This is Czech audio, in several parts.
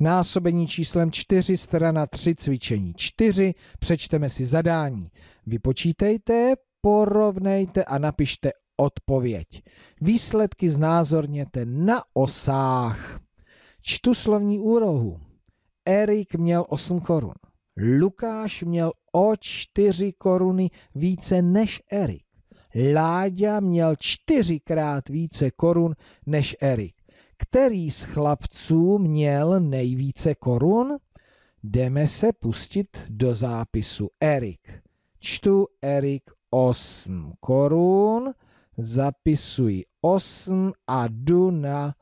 násobení číslem 4 strana 3 cvičení 4, přečteme si zadání. Vypočítejte, porovnejte a napište odpověď. Výsledky znázorněte na osách. Čtu slovní úrohu. Erik měl 8 korun. Lukáš měl o 4 koruny více než Erik. Láďa měl čtyřikrát více korun než Erik který z chlapců měl nejvíce korun? Jdeme se pustit do zápisu. Erik. Čtu Erik 8 korun, zapisuji 8 a jdu na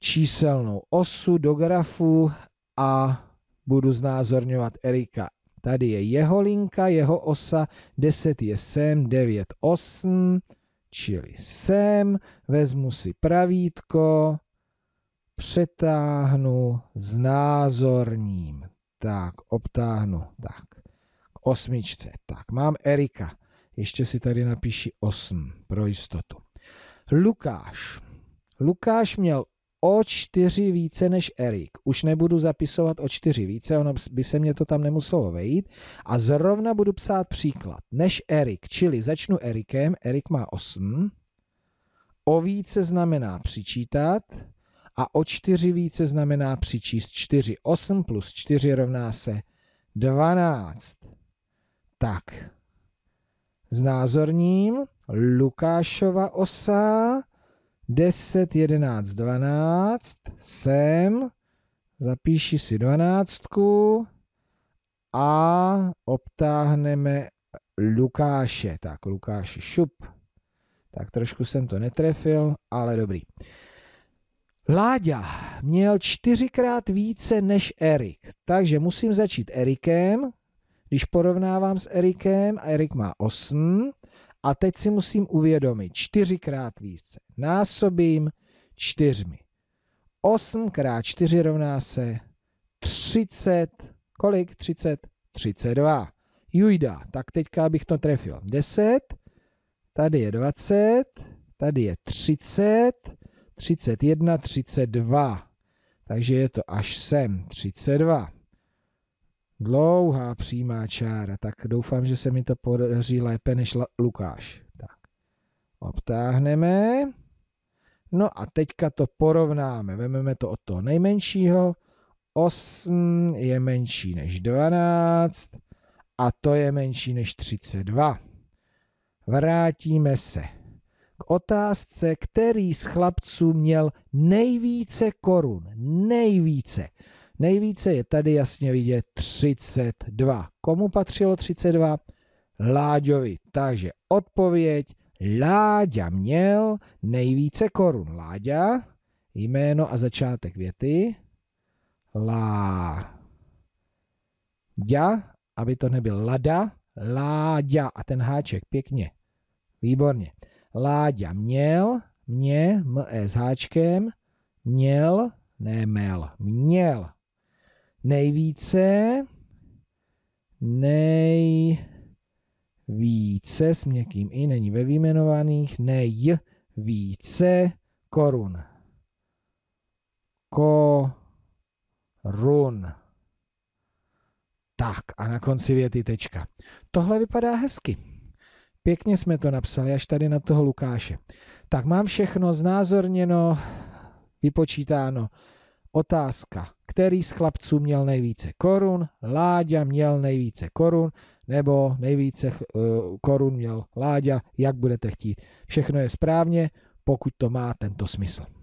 číselnou osu do grafu a budu znázorňovat Erika. Tady je jeho linka, jeho osa, 10 je sem, 9, 8, čili sem, vezmu si pravítko, přetáhnu, znázorním. Tak, obtáhnu, tak. K osmičce, tak, mám Erika. Ještě si tady napíši 8 pro jistotu. Lukáš. Lukáš měl o čtyři více než Erik. Už nebudu zapisovat o čtyři více, ono by se mě to tam nemuselo vejít. A zrovna budu psát příklad. Než Erik, čili začnu Erikem, Erik má 8. O více znamená přičítat, a o 4 více znamená přičíst 4. 8 plus 4 rovná se 12. Tak, znázorním Lukášova osa 10, 11, 12, sem, zapíši si dvanáctku a obtáhneme Lukáše. Tak, Lukáši šup. Tak trošku jsem to netrefil, ale dobrý. Láďa měl čtyřikrát více než Erik, takže musím začít Erikem, když porovnávám s Erikem, a Erik má 8, a teď si musím uvědomit, čtyřikrát více násobím čtyřmi. 8 krát 4 rovná se 30, kolik? 30, 32. Jujda, tak teďka bych to trefil. 10, tady je 20, tady je 30, 31, 32. Takže je to až sem, 32. Dlouhá přímá čára, tak doufám, že se mi to podaří lépe než Lukáš. Tak. Obtáhneme. No a teďka to porovnáme. Vememe to od toho nejmenšího. 8 je menší než 12 a to je menší než 32. Vrátíme se otázce, který z chlapců měl nejvíce korun. Nejvíce. Nejvíce je tady jasně vidět 32. Komu patřilo 32? Láďovi. Takže odpověď Láďa měl nejvíce korun. Láďa, jméno a začátek věty. Láďa, aby to nebyl Lada, Láďa a ten háček, pěkně, výborně. Láďa měl, mě, e, s háčkem, měl, ne mel, měl nejvíce, nejvíce s měkkým i není ve výjmenovaných, nejvíce korun. Korun. Tak a na konci věty tečka. Tohle vypadá hezky. Pěkně jsme to napsali, až tady na toho Lukáše. Tak mám všechno znázorněno, vypočítáno. Otázka, který z chlapců měl nejvíce korun, Láďa měl nejvíce korun, nebo nejvíce eh, korun měl Láďa, jak budete chtít. Všechno je správně, pokud to má tento smysl.